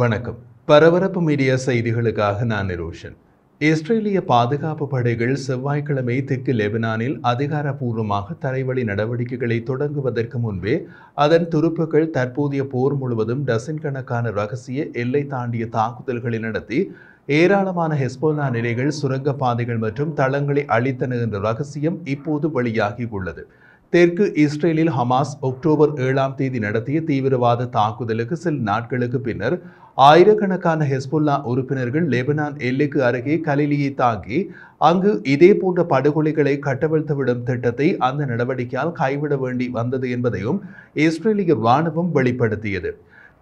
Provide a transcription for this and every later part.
வணக்கம் பரபரப்பு மீடியா செய்திகளுக்காக நான் நிரோஷன் இஸ்ரேலிய பாதுகாப்பு படைகள் செவ்வாய்க்கிழமை தெற்கு லெபனானில் அதிகாரப்பூர்வமாக தரைவழி நடவடிக்கைகளை தொடங்குவதற்கு முன்பே அதன் துருப்புக்கள் தற்போதைய போர் முழுவதும் டசின் கணக்கான ரகசிய எல்லை தாண்டிய தாக்குதல்களை நடத்தி ஏராளமான ஹெஸ்போலா நிலைகள் சுரங்கப்பாதைகள் மற்றும் தளங்களை அளித்தன என்ற ரகசியம் இப்போது வெளியாகி உள்ளது தெற்கு இஸ்ரேலில் ஹமாஸ் அக்டோபர் ஏழாம் தேதி நடத்திய தீவிரவாத தாக்குதலுக்கு சில நாட்களுக்கு பின்னர் ஆயிரக்கணக்கான ஹெஸ்புல்லா உறுப்பினர்கள் லெபனான் எல்லைக்கு அருகே கலிலியை தாங்கி அங்கு இதே போன்ற படுகொலைகளை கட்டவிழ்த்துவிடும் திட்டத்தை அந்த நடவடிக்கையால் கைவிட வேண்டி வந்தது என்பதையும் இஸ்ரேலிய ராணுவம் வெளிப்படுத்தியது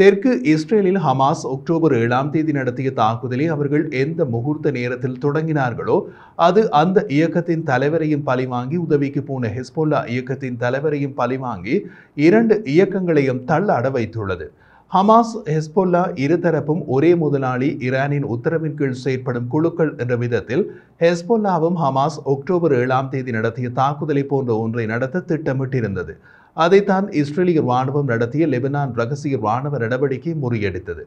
தெற்கு இஸ்ரேலில் ஹமாஸ் அக்டோபர் ஏழாம் தேதி நடத்திய தாக்குதலை அவர்கள் எந்த முகூர்த்த நேரத்தில் தொடங்கினார்களோ அது அந்த இயக்கத்தின் தலைவரையும் பழிவாங்கி உதவிக்கு போன ஹெஸ்போல்லா இயக்கத்தின் தலைவரையும் பழிவாங்கி இரண்டு இயக்கங்களையும் தள்ளாட வைத்துள்ளது ஹமாஸ் ஹெஸ்பொல்லா இருதரப்பும் ஒரே முதலாளி ஈரானின் உத்தரவின் கீழ் செயற்படும் குழுக்கள் என்ற விதத்தில் ஹெஸ்பொல்லாவும் ஹமாஸ் அக்டோபர் ஏழாம் தேதி நடத்திய தாக்குதலை போன்ற ஒன்றை நடத்த திட்டமிட்டிருந்தது அதைத்தான் இஸ்ரேலிய ராணுவம் நடத்திய லெபனான் ரகசிய ராணுவ நடவடிக்கை முறியடித்தது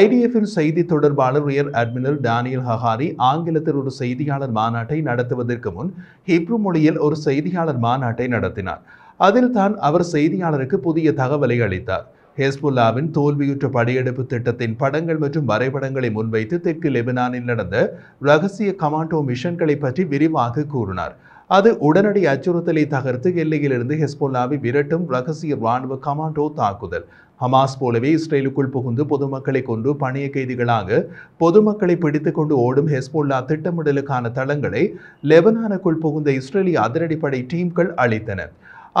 ஐடிஎஃபின் செய்தி தொடர்பாளர் உயர் அட்மிரல் டானியல் ஹஹாரி ஆங்கிலத்தில் ஒரு செய்தியாளர் மாநாட்டை நடத்துவதற்கு முன் ஹிப்ரு மொழியில் ஒரு செய்தியாளர் மாநாட்டை நடத்தினார் அதில் தான் அவர் செய்தியாளருக்கு புதிய தகவலை அளித்தார் ஹெஸ்புல்லாவின் தோல்வியுற்ற படையெடுப்பு திட்டத்தின் படங்கள் மற்றும் வரைபடங்களை முன்வைத்து தெற்கு லெபனானில் நடந்த ரகசிய கமாண்டோ மிஷன்களை பற்றி விரிவாக கூறினார் அது உடனடி அச்சுறுத்தலை தகர்த்து எல்லையிலிருந்து ஹெஸ்போல்லாவை விரட்டும் ரகசிய ராணுவ கமாண்டோ தாக்குதல் ஹமாஸ் போலவே இஸ்ரேலுக்குள் புகுந்து பொதுமக்களை கொண்டு பணிய கைதிகளாக பொதுமக்களை பிடித்து கொண்டு ஓடும் ஹெஸ்போல்லா திட்டமிடலுக்கான தளங்களை லெபனானுக்குள் புகுந்த இஸ்ரேலிய அதிரடிப்படை டீம்கள் அளித்தனர்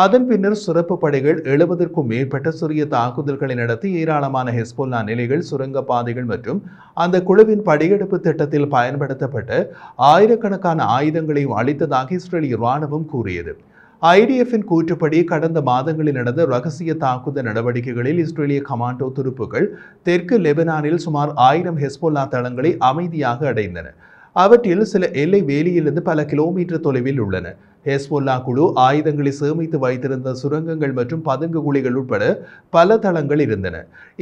அதன் பின்னர் சிறப்பு படைகள் எழுபதற்கும் மேற்பட்ட சிறிய தாக்குதல்களை நடத்தி ஏராளமான ஹெஸ்போல்லா நிலைகள் சுரங்கப்பாதைகள் மற்றும் அந்த குழுவின் படையெடுப்பு திட்டத்தில் பயன்படுத்தப்பட்ட ஆயிரக்கணக்கான ஆயுதங்களையும் அளித்ததாக இஸ்ரேலிய ராணுவம் கூறியது ஐடிஎஃப்பின் கூற்றுப்படி கடந்த மாதங்களில் நடந்த ரகசிய தாக்குதல் நடவடிக்கைகளில் இஸ்ரேலிய கமாண்டோ துருப்புகள் தெற்கு லெபனானில் சுமார் ஆயிரம் ஹெஸ்போல்லா தளங்களை அமைதியாக அடைந்தன அவற்றில் சில எல்லை வேலியிலிருந்து பல கிலோமீட்டர் தொலைவில் உள்ளன ஹெஸ்போல்லா குழு ஆயுதங்களை சேமித்து வைத்திருந்த சுரங்கங்கள் மற்றும் பதுங்கு குழிகள் உட்பட பல தளங்கள் இருந்தன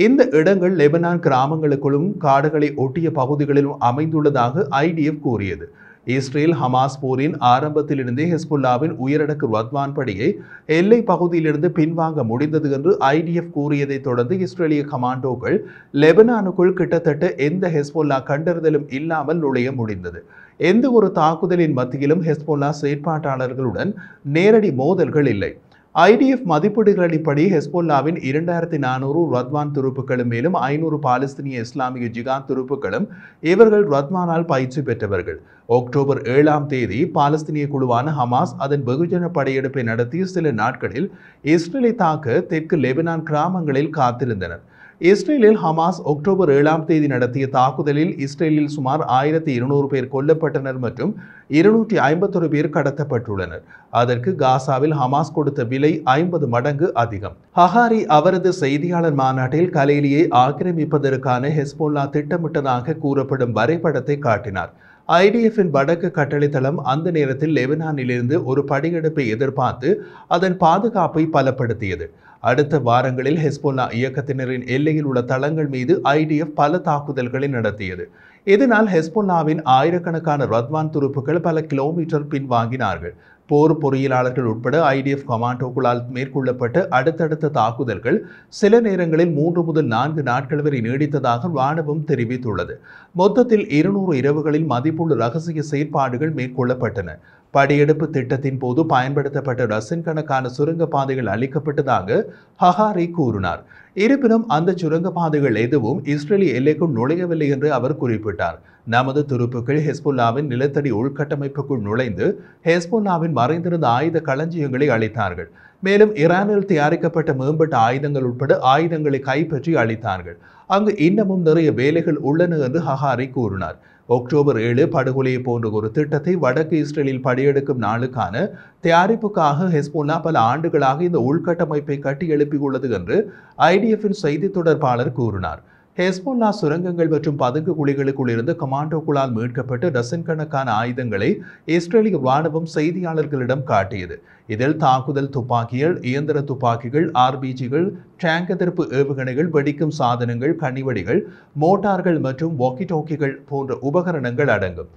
இந்த இடங்கள் லெபனான் கிராமங்களுக்குள்ளும் காடுகளை ஒட்டிய பகுதிகளிலும் அமைந்துள்ளதாக ஐடிஎஃப் கூறியது இஸ்ரேல் ஹமாஸ் போரின் ஆரம்பத்திலிருந்தே ஹெஸ்புல்லாவின் உயரடக்கு ரத்வான் படியை எல்லை பகுதியிலிருந்து பின்வாங்க முடிந்தது என்று ஐடிஎஃப் கூறியதை தொடர்ந்து இஸ்ரேலிய கமாண்டோக்கள் லெபனானுக்குள் கிட்டத்தட்ட எந்த ஹெஸ்புல்லா கண்டறிதலும் இல்லாமல் நுழைய முடிந்தது எந்த ஒரு தாக்குதலின் மத்தியிலும் ஹெஸ்புல்லா செயற்பாட்டாளர்களுடன் நேரடி மோதல்கள் இல்லை ஐடிஎஃப் மதிப்பீடுகளின்படி ஹெஸ்போல்லாவின் இரண்டாயிரத்தி நானூறு ரத்வான் துருப்புக்களும் மேலும் ஐநூறு பாலஸ்தீனிய இஸ்லாமிய ஜிகான் துருப்புக்களும் இவர்கள் ரத்வானால் பயிற்சி பெற்றவர்கள் அக்டோபர் ஏழாம் தேதி பாலஸ்தீனிய குழுவான ஹமாஸ் அதன் வெகுஜன படையெடுப்பை நடத்திய சில நாட்களில் இஸ்ரேலை தாக்க தெற்கு லெபனான் கிராமங்களில் காத்திருந்தனர் இஸ்ரேலில் ஹமாஸ் அக்டோபர் ஏழாம் தேதி நடத்திய தாக்குதலில் இஸ்ரேலில் சுமார் ஆயிரத்தி இருநூறு பேர் கொல்லப்பட்டனர் மற்றும் இருநூற்றி ஐம்பத்தொரு பேர் கடத்தப்பட்டுள்ளனர் அதற்கு காசாவில் ஹமாஸ் கொடுத்த விலை ஐம்பது மடங்கு அதிகம் ஹஹாரி அவரது செய்தியாளர் மாநாட்டில் கலேலியை ஆக்கிரமிப்பதற்கான ஹெஸ்போல்லா திட்டமிட்டதாக கூறப்படும் வரைபடத்தை காட்டினார் ஐடிஎஃப்பின் வடக்கு கட்டளைத்தளம் அந்த நேரத்தில் லெபனானிலிருந்து ஒரு படியெடுப்பை எதிர்பார்த்து அதன் பாதுகாப்பை பலப்படுத்தியது அடுத்த வாரங்களில் ஹெஸ்போல்லா இயக்கத்தினரின் எல்லையில் உள்ள தளங்கள் மீது ஐடிஎஃப் பல தாக்குதல்களை நடத்தியது இதனால் ஹெஸ்போல்லாவின் ஆயிரக்கணக்கான ரத்வான் துருப்புகள் பல கிலோமீட்டர் பின்வாங்கினார்கள் போர் பொறியியலாளர்கள் உட்பட ஐடிஎஃப் கமாண்டோக்களால் மேற்கொள்ளப்பட்ட அடுத்தடுத்த தாக்குதல்கள் சில நேரங்களில் மூன்று முதல் நான்கு நாட்கள் வரை நீடித்ததாக ராணுவம் தெரிவித்துள்ளது மொத்தத்தில் இருநூறு இரவுகளில் மதிப்புள்ள ரகசிய செயற்பாடுகள் மேற்கொள்ளப்பட்டன படியெடுப்பு திட்டத்தின் போது பயன்படுத்தப்பட்ட டசன் கணக்கான சுரங்க பாதைகள் அளிக்கப்பட்டதாக ஹஹாரி கூறினார் இருப்பினும் அந்த சுரங்க பாதைகள் எதுவும் இஸ்ரேலிய எல்லைக்குள் நுழையவில்லை என்று அவர் குறிப்பிட்டார் நமது துருப்புக்கள் ஹெஸ்புல்லாவின் நிலத்தடி உள்கட்டமைப்புக்குள் நுழைந்து ஹெஸ்புல்லாவின் மறைந்திருந்த ஆயுத களஞ்சியங்களை அளித்தார்கள் மேலும் ஈரானில் தயாரிக்கப்பட்ட மேம்பட்ட ஆயுதங்கள் உட்பட ஆயுதங்களை கைப்பற்றி அளித்தார்கள் அங்கு இன்னமும் நிறைய வேலைகள் உள்ளன என்று ஹஹாரி கூறினார் அக்டோபர் ஏழு படுகொலையை போன்ற ஒரு திட்டத்தை வடக்கு இஸ்ரேலில் படையெடுக்கும் நாளுக்கான தயாரிப்புக்காக ஹெஸ்போல்லா பல ஆண்டுகளாக இந்த உள்கட்டமைப்பை கட்டி எழுப்பியுள்ளது என்று ஐடிஎஃப் செய்தி தொடர்பாளர் கூறினார் ஹெஸ்போல்லா சுரங்கங்கள் மற்றும் பதுங்கு குழிகளுக்குள் இருந்து கமாண்டோக்குளால் மீட்கப்பட்டு டசன் கணக்கான ஆயுதங்களை இஸ்ரேலிய ராணுவம் செய்தியாளர்களிடம் காட்டியது இதில் தாக்குதல் துப்பாக்கிகள் இயந்திர துப்பாக்கிகள் ஆர்பிஜிகள் டேங்க் எதிர்ப்பு ஏவுகணைகள் வெடிக்கும் சாதனங்கள் கனிவடிகள் மோட்டார்கள் மற்றும் வாக்கி டோக்கிகள் போன்ற உபகரணங்கள் அடங்கும்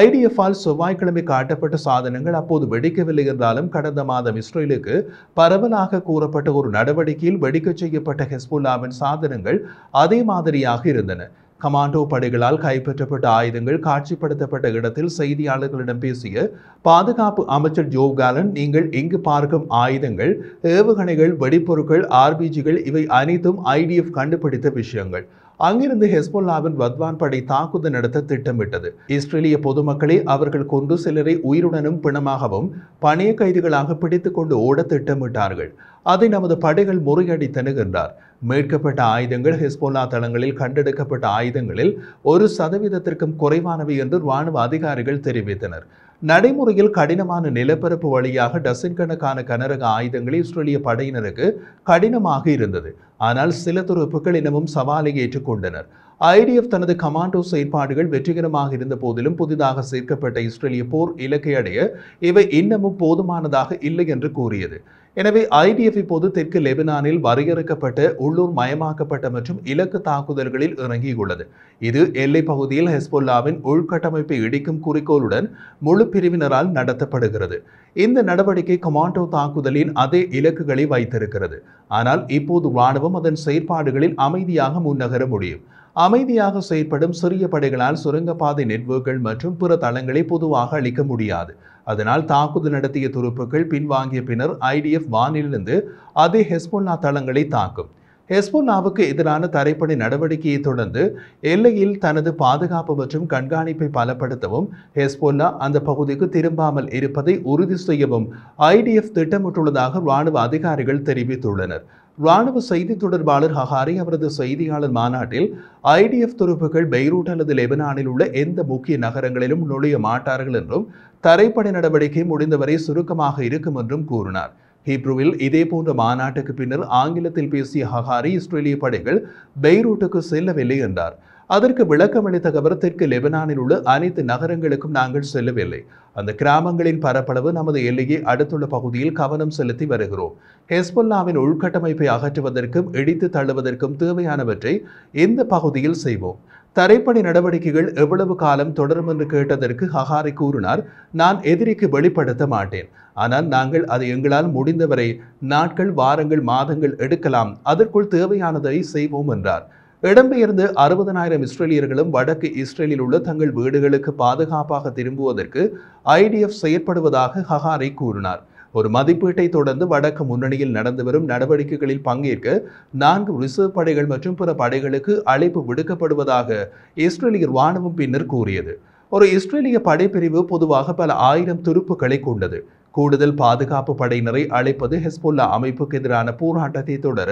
ஐடிஎஃப்ஆல் செவ்வாய்க்கிழமை காட்டப்பட்ட சாதனங்கள் அப்போது வெடிக்கவில்லை என்றாலும் கடந்த மாதம் இஸ்ரேலுக்கு பரவலாக கூறப்பட்ட ஒரு நடவடிக்கையில் வெடிக்கச் செய்யப்பட்ட ஹெஸ்புல்லாவின் சாதனங்கள் அதே மாதிரியாக இருந்தன கமாண்டோ படைகளால் கைப்பற்றப்பட்ட ஆயுதங்கள் காட்சிப்படுத்தப்பட்ட இடத்தில் செய்தியாளர்களிடம் பேசிய பாதுகாப்பு அமைச்சர் ஜோ காலன் நீங்கள் இங்கு பார்க்கும் ஆயுதங்கள் ஏவுகணைகள் வெடிப்பொருட்கள் ஆர்பிஜிகள் இவை அனைத்தும் ஐடிஎஃப் கண்டுபிடித்த விஷயங்கள் அங்கிருந்து ஹெஸ்புல்லாவின் வத்வான் படை தாக்குதல் நடத்த திட்டமிட்டது இஸ்ரேலிய பொதுமக்களை அவர்கள் கொண்டு சிலரை உயிருடனும் பிணமாகவும் பணிய கைதிகளாக பிடித்து கொண்டு ஓட திட்டமிட்டார்கள் அதை நமது படைகள் முறியடித்தனுகின்றார் என்றார் மீட்கப்பட்ட ஆயுதங்கள் ஹிஸ்போல்லா தளங்களில் கண்டெடுக்கப்பட்ட ஆயுதங்களில் ஒரு சதவீதத்திற்கும் குறைவானவை என்று ராணுவ அதிகாரிகள் தெரிவித்தனர் நடைமுறையில் கடினமான நிலப்பரப்பு வழியாக டசின் கணக்கான கனரக ஆயுதங்கள் இஸ்ரேலிய படையினருக்கு கடினமாக இருந்தது ஆனால் சில துறப்புகள் இனமும் சவாலை ஏற்றுக்கொண்டனர் ஐடிஎஃப் தனது கமாண்டோ செயற்பாடுகள் வெற்றிகரமாக இருந்த போதிலும் புதிதாக சேர்க்கப்பட்ட இஸ்ரேலிய போர் இலக்கை அடைய இவை இன்னமும் போதுமானதாக இல்லை என்று கூறியது எனவே ஐடிஎஃப் இப்போது தெற்கு லெபனானில் வரையறுக்கப்பட்ட உள்ளூர் மயமாக்கப்பட்ட மற்றும் இலக்கு தாக்குதல்களில் இறங்கியுள்ளது இது எல்லை பகுதியில் ஹெஸ்போல்லாவின் உள்கட்டமைப்பை இடிக்கும் குறிக்கோளுடன் முழு பிரிவினரால் நடத்தப்படுகிறது இந்த நடவடிக்கை கொமாண்டோ தாக்குதலின் அதே இலக்குகளை வைத்திருக்கிறது ஆனால் இப்போது ராணுவம் அதன் செயற்பாடுகளில் அமைதியாக முன்னகர முடியும் அமைதியாக செயற்படும் சிறிய படைகளால் சுரங்கப்பாதை நெட்வொர்க்குகள் மற்றும் பிற தளங்களை பொதுவாக அளிக்க முடியாது அதனால் தாக்குதல் நடத்திய துருப்புக்கள் பின்வாங்கிய பின்னர் ஐடிஎஃப் வானிலிருந்து அதே ஹெஸ்பொல்லா தளங்களை தாக்கும் ஹெஸ்புல்லாவுக்கு எதிரான தரைப்படை நடவடிக்கையை தொடர்ந்து எல்லையில் தனது பாதுகாப்பு மற்றும் கண்காணிப்பை பலப்படுத்தவும் ஹெஸ்புல்லா அந்த பகுதிக்கு திரும்பாமல் இருப்பதை உறுதி செய்யவும் ஐடிஎஃப் திட்டமிட்டுள்ளதாக ராணுவ அதிகாரிகள் தெரிவித்துள்ளனர் ராணுவ செய்தி தொடர்பாளர் ஹஹாரி அவரது செய்தியாளர் மாநாட்டில் ஐடிஎஃப் துருப்புகள் பெய்ரூட் அல்லது லெபனானில் உள்ள எந்த முக்கிய நகரங்களிலும் நுழைய மாட்டார்கள் என்றும் தரைப்படை நடவடிக்கை முடிந்தவரை சுருக்கமாக இருக்கும் என்றும் கூறினார் ஹீப்ருவில் போன்ற மாநாட்டுக்கு பின்னர் ஆங்கிலத்தில் பேசிய ஹஹாரி இஸ்ரேலிய படைகள் பெய்ரூட்டுக்கு செல்லவில்லை என்றார் அதற்கு அளித்த கவர் தெற்கு லெபனானில் உள்ள அனைத்து நகரங்களுக்கும் நாங்கள் செல்லவில்லை அந்த கிராமங்களின் பரப்பளவு நமது எல்லையை அடுத்துள்ள பகுதியில் கவனம் செலுத்தி வருகிறோம் ஹெஸ்பொல்லாவின் உள்கட்டமைப்பை அகற்றுவதற்கும் இடித்து தள்ளுவதற்கும் தேவையானவற்றை இந்த பகுதியில் செய்வோம் தரைப்பணி நடவடிக்கைகள் எவ்வளவு காலம் தொடரும் என்று கேட்டதற்கு ஹஹாரி கூறினார் நான் எதிரிக்கு வெளிப்படுத்த மாட்டேன் ஆனால் நாங்கள் அதை எங்களால் முடிந்தவரை நாட்கள் வாரங்கள் மாதங்கள் எடுக்கலாம் அதற்குள் தேவையானதை செய்வோம் என்றார் இடம்பெயர்ந்து அறுபதனாயிரம் இஸ்ரேலியர்களும் வடக்கு இஸ்ரேலில் உள்ள தங்கள் வீடுகளுக்கு பாதுகாப்பாக திரும்புவதற்கு ஐடிஎஃப் செயற்படுவதாக ஹஹாரி கூறினார் ஒரு மதிப்பீட்டை தொடர்ந்து வடக்கு முன்னணியில் நடந்து வரும் நடவடிக்கைகளில் பங்கேற்க நான்கு ரிசர்வ் படைகள் மற்றும் பிற படைகளுக்கு அழைப்பு விடுக்கப்படுவதாக இஸ்ரேலிய ராணுவம் பின்னர் கூறியது ஒரு இஸ்ரேலிய படைப்பிரிவு பொதுவாக பல ஆயிரம் துருப்புக்களை கொண்டது கூடுதல் பாதுகாப்பு படையினரை அழைப்பது ஹெஸ்புல்லா அமைப்புக்கு எதிரான போராட்டத்தை தொடர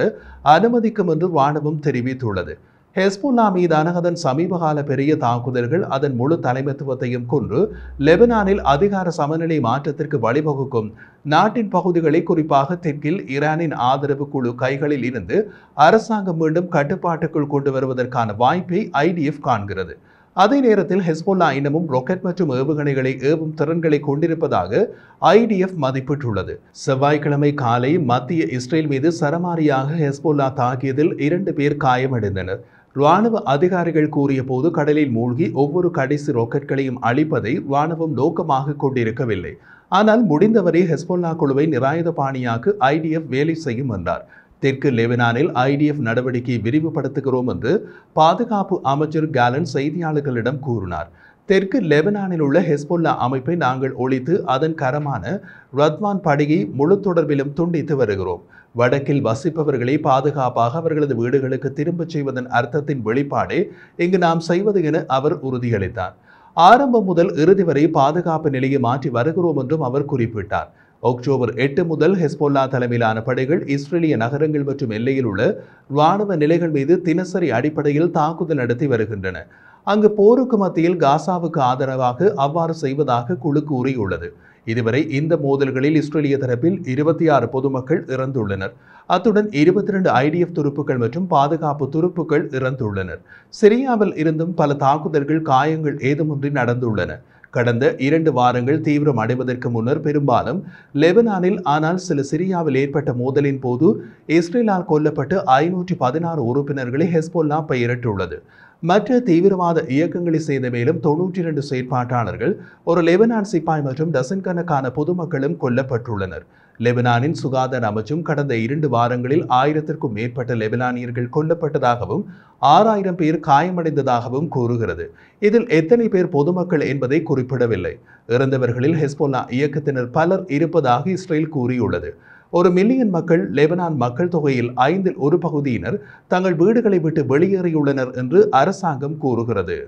அனுமதிக்கும் என்று ராணுவம் தெரிவித்துள்ளது ஹெஸ்புல்லா மீதான அதன் சமீபகால பெரிய தாக்குதல்கள் அதன் முழு தலைமைத்துவத்தையும் கொன்று லெபனானில் அதிகார சமநிலை மாற்றத்திற்கு வழிவகுக்கும் நாட்டின் பகுதிகளை குறிப்பாக தெற்கில் ஈரானின் ஆதரவு குழு கைகளில் இருந்து அரசாங்கம் மீண்டும் கட்டுப்பாட்டுக்குள் கொண்டு வருவதற்கான வாய்ப்பை ஐடிஎஃப் காண்கிறது அதே நேரத்தில் ஹெஸ்போல்லா இனமும் ராக்கெட் மற்றும் ஏவுகணைகளை ஏவும் திறன்களை கொண்டிருப்பதாக ஐடிஎஃப் மதிப்பிட்டுள்ளது செவ்வாய்க்கிழமை காலை மத்திய இஸ்ரேல் மீது சரமாரியாக ஹெஸ்போல்லா தாக்கியதில் இரண்டு பேர் காயமடைந்தனர் ராணுவ அதிகாரிகள் கூறிய போது கடலில் மூழ்கி ஒவ்வொரு கடைசி ராக்கெட்களையும் அழிப்பதை ராணுவம் நோக்கமாக கொண்டிருக்கவில்லை ஆனால் முடிந்தவரை ஹெஸ்போல்லா குழுவை நிராயுத பாணியாக்கு ஐடிஎஃப் வேலை செய்யும் என்றார் தெற்கு லெபனானில் ஐடிஎஃப் நடவடிக்கை விரிவுபடுத்துகிறோம் என்று பாதுகாப்பு அமைச்சர் கேலன் செய்தியாளர்களிடம் கூறினார் தெற்கு லெபனானில் உள்ள ஹெஸ்போல்லா அமைப்பை நாங்கள் ஒழித்து அதன் கரமான ரத்வான் படையை முழு தொடர்பிலும் துண்டித்து வருகிறோம் வடக்கில் வசிப்பவர்களை பாதுகாப்பாக அவர்களது வீடுகளுக்கு திரும்பச் செய்வதன் அர்த்தத்தின் வெளிப்பாடே இங்கு நாம் செய்வது என அவர் உறுதியளித்தார் ஆரம்பம் முதல் இறுதி வரை பாதுகாப்பு நிலையை மாற்றி வருகிறோம் என்றும் அவர் குறிப்பிட்டார் அக்டோபர் எட்டு முதல் ஹெஸ்போல்லா தலைமையிலான படைகள் இஸ்ரேலிய நகரங்கள் மற்றும் எல்லையில் உள்ள இராணுவ நிலைகள் மீது தினசரி அடிப்படையில் தாக்குதல் நடத்தி வருகின்றன அங்கு போருக்கு மத்தியில் காசாவுக்கு ஆதரவாக அவ்வாறு செய்வதாக குழு கூறியுள்ளது இதுவரை இந்த மோதல்களில் இஸ்ரேலிய தரப்பில் இருபத்தி ஆறு பொதுமக்கள் இறந்துள்ளனர் அத்துடன் இருபத்தி ரெண்டு ஐடிஎஃப் துருப்புகள் மற்றும் பாதுகாப்பு துருப்புகள் இறந்துள்ளனர் சிரியாவில் இருந்தும் பல தாக்குதல்கள் காயங்கள் ஏதுமின்றி நடந்துள்ளன கடந்த இரண்டு வாரங்கள் தீவிரம் அடைவதற்கு முன்னர் பெரும்பாலும் லெபனானில் ஆனால் சில சிரியாவில் ஏற்பட்ட மோதலின் போது இஸ்ரேலால் கொல்லப்பட்டு ஐநூற்றி பதினாறு உறுப்பினர்களை ஹெஸ்போல்லா பெயரிட்டுள்ளது மற்ற தீவிரவாத இயக்கங்களை செய்த மேலும் தொன்னூற்றி இரண்டு செயற்பாட்டாளர்கள் ஒரு லெபனான் சிப்பாய் மற்றும் டசன் கணக்கான பொதுமக்களும் கொல்லப்பட்டுள்ளனர் லெபனானின் சுகாதார அமைச்சும் கடந்த இரண்டு வாரங்களில் ஆயிரத்திற்கும் மேற்பட்ட லெபனானியர்கள் கொல்லப்பட்டதாகவும் ஆறாயிரம் பேர் காயமடைந்ததாகவும் கூறுகிறது இதில் எத்தனை பேர் பொதுமக்கள் என்பதை குறிப்பிடவில்லை இறந்தவர்களில் ஹெஸ்போல்லா இயக்கத்தினர் பலர் இருப்பதாக இஸ்ரேல் கூறியுள்ளது ஒரு மில்லியன் மக்கள் லெபனான் மக்கள் தொகையில் ஐந்தில் ஒரு பகுதியினர் தங்கள் வீடுகளை விட்டு வெளியேறியுள்ளனர் என்று அரசாங்கம் கூறுகிறது